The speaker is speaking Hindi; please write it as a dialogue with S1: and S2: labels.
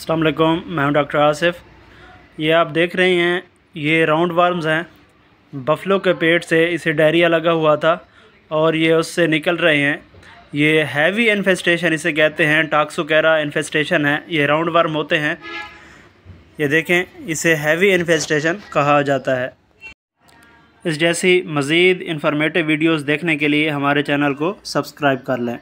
S1: अल्लाम मैं हूं डॉक्टर आसिफ ये आप देख रहे हैं ये राउंड वार्म्स हैं बफलों के पेट से इसे डायरिया लगा हुआ था और ये उससे निकल रहे हैं ये हैवी इन्फेस्टेशन इसे कहते हैं टॉक्सोकैरा इन्फेस्टेशन है ये राउंड वार्म होते हैं ये देखें इसे हैवी इन्फेस्टेशन कहा जाता है इस जैसी मज़ीद इन्फॉर्मेटिव वीडियोज़ देखने के लिए हमारे चैनल को सब्सक्राइब कर लें